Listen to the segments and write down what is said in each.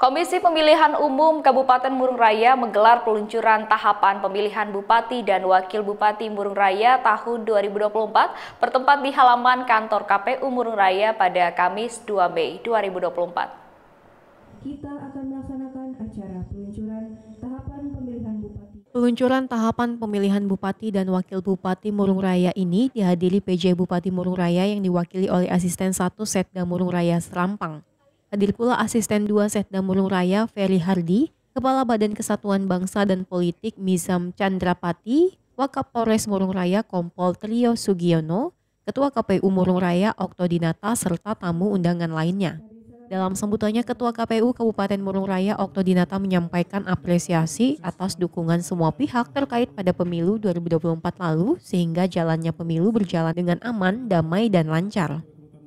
Komisi Pemilihan Umum Kabupaten Murung Raya menggelar peluncuran tahapan pemilihan Bupati dan Wakil Bupati Murung Raya tahun 2024 bertempat di halaman kantor KPU Murung Raya pada Kamis 2 Mei 2024. Kita akan melaksanakan acara peluncuran tahapan pemilihan Bupati. Peluncuran tahapan pemilihan Bupati dan Wakil Bupati Murung Raya ini dihadiri PJ Bupati Murung Raya yang diwakili oleh Asisten 1 Setda Murung Raya Serampang. Hadir pula asisten dua Setda Murung Raya Ferry Hardi, Kepala Badan Kesatuan Bangsa dan Politik Mizam Chandrapati, Wakapolres Murung Raya Kompol Trio Sugiono, Ketua KPU Murung Raya Okto Dinata serta tamu undangan lainnya. Dalam sambutannya, Ketua KPU Kabupaten Murung Raya Okto Dinata menyampaikan apresiasi atas dukungan semua pihak terkait pada pemilu 2024 lalu sehingga jalannya pemilu berjalan dengan aman, damai, dan lancar.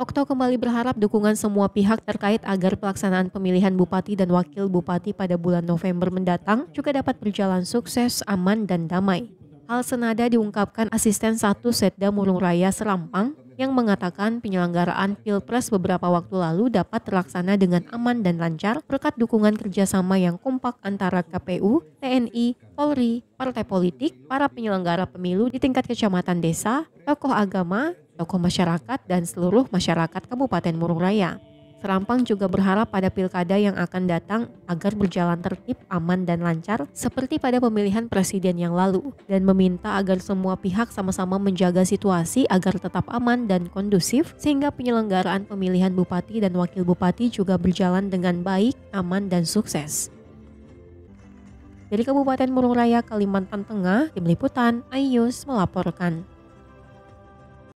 Okto kembali berharap dukungan semua pihak terkait agar pelaksanaan pemilihan bupati dan wakil bupati pada bulan November mendatang juga dapat berjalan sukses, aman, dan damai. Hal senada diungkapkan asisten satu Setda Murung Raya Serampang yang mengatakan penyelenggaraan Pilpres beberapa waktu lalu dapat terlaksana dengan aman dan lancar berkat dukungan kerjasama yang kompak antara KPU, TNI, Polri, partai politik, para penyelenggara pemilu di tingkat kecamatan desa, tokoh agama, tokoh masyarakat dan seluruh masyarakat Kabupaten Murung Raya. Serampang juga berharap pada pilkada yang akan datang agar berjalan tertib, aman, dan lancar seperti pada pemilihan presiden yang lalu dan meminta agar semua pihak sama-sama menjaga situasi agar tetap aman dan kondusif sehingga penyelenggaraan pemilihan bupati dan wakil bupati juga berjalan dengan baik, aman, dan sukses. Dari Kabupaten Murung Raya, Kalimantan Tengah, Tim Liputan, Ayus melaporkan.